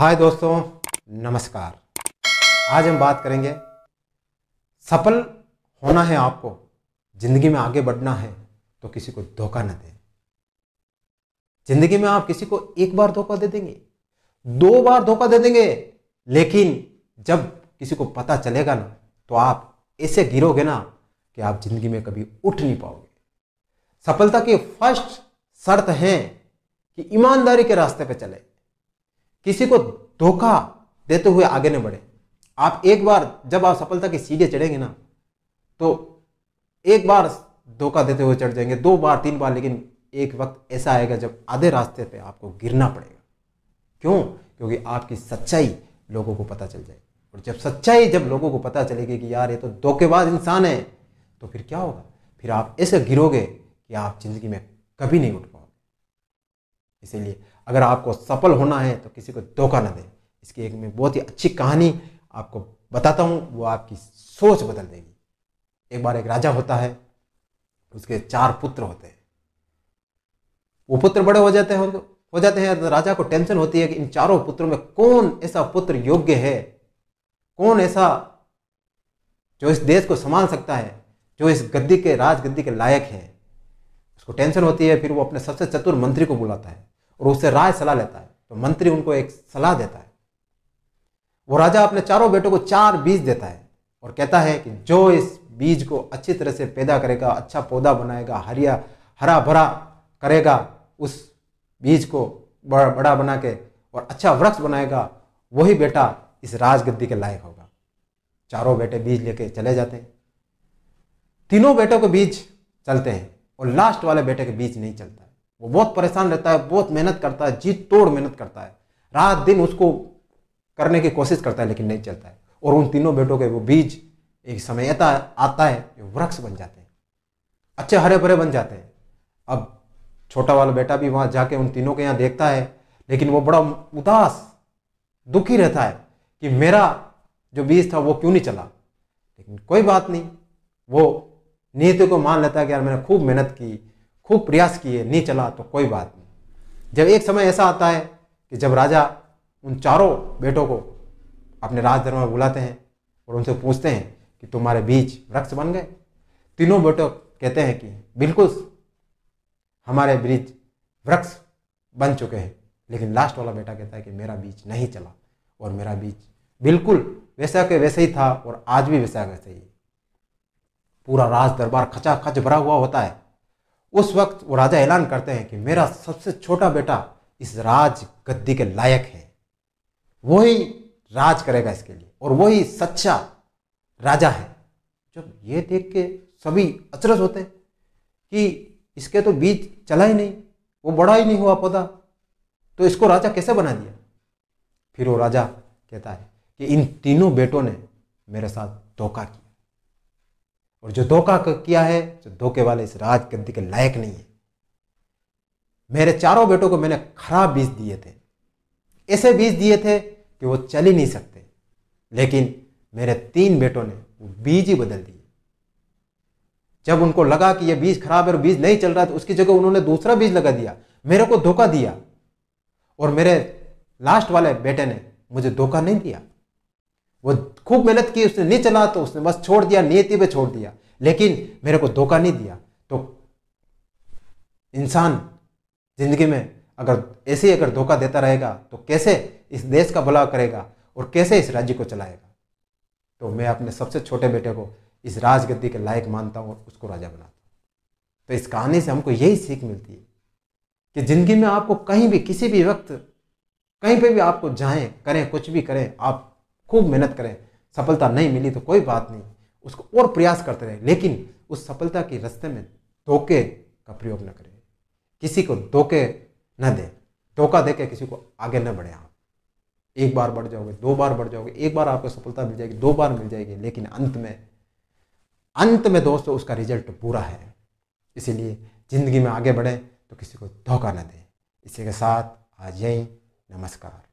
हाय दोस्तों नमस्कार आज हम बात करेंगे सफल होना है आपको ज़िंदगी में आगे बढ़ना है तो किसी को धोखा न दें ज़िंदगी में आप किसी को एक बार धोखा दे देंगे दो बार धोखा दे देंगे लेकिन जब किसी को पता चलेगा ना तो आप ऐसे गिरोगे ना कि आप ज़िंदगी में कभी उठ नहीं पाओगे सफलता की फर्स्ट शर्त है कि ईमानदारी के रास्ते पर चले किसी को धोखा देते हुए आगे नहीं बढ़े आप एक बार जब आप सफलता की सीढ़ी चढ़ेंगे ना तो एक बार धोखा देते हुए चढ़ जाएंगे दो बार तीन बार लेकिन एक वक्त ऐसा आएगा जब आधे रास्ते पे आपको गिरना पड़ेगा क्यों क्योंकि आपकी सच्चाई लोगों को पता चल जाएगी और जब सच्चाई जब लोगों को पता चलेगी कि यार ये तो धोखेबाज इंसान है तो फिर क्या होगा फिर आप ऐसे गिरोगे कि आप ज़िंदगी में कभी नहीं उठ पाओगे इसीलिए अगर आपको सफल होना है तो किसी को धोखा ना दें इसकी एक मैं बहुत ही अच्छी कहानी आपको बताता हूँ वो आपकी सोच बदल देगी एक बार एक राजा होता है उसके चार पुत्र होते हैं वो पुत्र बड़े हो जाते हैं हो जाते हैं तो राजा को टेंशन होती है कि इन चारों पुत्रों में कौन ऐसा पुत्र योग्य है कौन ऐसा जो इस देश को संभाल सकता है जो इस गद्दी के राजगद्दी के लायक है उसको टेंशन होती है फिर वो अपने सबसे चतुर मंत्री को बुलाता है और उससे राय सलाह लेता है तो मंत्री उनको एक सलाह देता है वो राजा अपने चारों बेटों को चार बीज देता है और कहता है कि जो इस बीज को अच्छी तरह से पैदा करेगा अच्छा पौधा बनाएगा हरिया हरा भरा करेगा उस बीज को बड़ा बड़ा बना के और अच्छा वृक्ष बनाएगा वही बेटा इस राजगद्दी के लायक होगा चारों बेटे बीज लेके चले जाते हैं तीनों बेटों के बीज चलते हैं और लास्ट वाले बेटे के बीज नहीं चलता वो बहुत परेशान रहता है बहुत मेहनत करता है जीत तोड़ मेहनत करता है रात दिन उसको करने की कोशिश करता है लेकिन नहीं चलता है और उन तीनों बेटों के वो बीज एक समय आता आता है वृक्ष बन जाते हैं अच्छे हरे भरे बन जाते हैं अब छोटा वाला बेटा भी वहाँ जाके उन तीनों के यहाँ देखता है लेकिन वो बड़ा उदास दुखी रहता है कि मेरा जो बीज था वो क्यों नहीं चला लेकिन कोई बात नहीं वो नीति को मान लेता है कि यार मैंने खूब मेहनत की खूब प्रयास किए नहीं चला तो कोई बात नहीं जब एक समय ऐसा आता है कि जब राजा उन चारों बेटों को अपने राजधर्म में बुलाते हैं और उनसे पूछते हैं कि तुम्हारे बीच वृक्ष बन गए तीनों बेटों कहते हैं कि बिल्कुल हमारे बीच वृक्ष बन चुके हैं लेकिन लास्ट वाला बेटा कहता है कि मेरा बीच नहीं चला और मेरा बीच बिल्कुल वैसा के वैसे ही था और आज भी वैसा वैसे ही पूरा राज दरबार खचा खच भरा हुआ होता है उस वक्त वो राजा ऐलान करते हैं कि मेरा सबसे छोटा बेटा इस राज गद्दी के लायक है वही राज करेगा इसके लिए और वही सच्चा राजा है जब ये देख के सभी अचरज होते हैं कि इसके तो बीज चला ही नहीं वो बड़ा ही नहीं हुआ पौधा तो इसको राजा कैसे बना दिया फिर वो राजा कहता है कि इन तीनों बेटों ने मेरे साथ धोखा किया और जो धोखा किया है जो धोखे वाले इस राजगद्दी के लायक नहीं है मेरे चारों बेटों को मैंने खराब बीज दिए थे ऐसे बीज दिए थे कि वो चल ही नहीं सकते लेकिन मेरे तीन बेटों ने बीज ही बदल दिए जब उनको लगा कि यह बीज खराब है और बीज नहीं चल रहा तो उसकी जगह उन्होंने दूसरा बीज लगा दिया मेरे को धोखा दिया और मेरे लास्ट वाले बेटे ने मुझे धोखा नहीं दिया वो खूब मेहनत की उसने नहीं चला तो उसने बस छोड़ दिया नियति पे छोड़ दिया लेकिन मेरे को धोखा नहीं दिया तो इंसान जिंदगी में अगर ऐसे ही अगर धोखा देता रहेगा तो कैसे इस देश का भला करेगा और कैसे इस राज्य को चलाएगा तो मैं अपने सबसे छोटे बेटे को इस राजगद्दी के लायक मानता हूँ और उसको राजा बनाता हूँ तो इस कहानी से हमको यही सीख मिलती है कि ज़िंदगी में आपको कहीं भी किसी भी वक्त कहीं पे भी आपको जाएं करें कुछ भी करें आप खूब मेहनत करें सफलता नहीं मिली तो कोई बात नहीं उसको और प्रयास करते रहें लेकिन उस सफलता के रास्ते में धोखे का प्रयोग न करें किसी को धोखे न दें धोखा दे के किसी को आगे न बढ़े आप एक बार बढ़ जाओगे दो बार बढ़ जाओगे एक बार आपको सफलता मिल जाएगी दो बार मिल जाएगी लेकिन अंत में अंत में दोस्तों उसका रिजल्ट बुरा है इसीलिए ज़िंदगी में आगे बढ़ें तो किसी को धोखा न दें इसी के साथ आज यहीं नमस्कार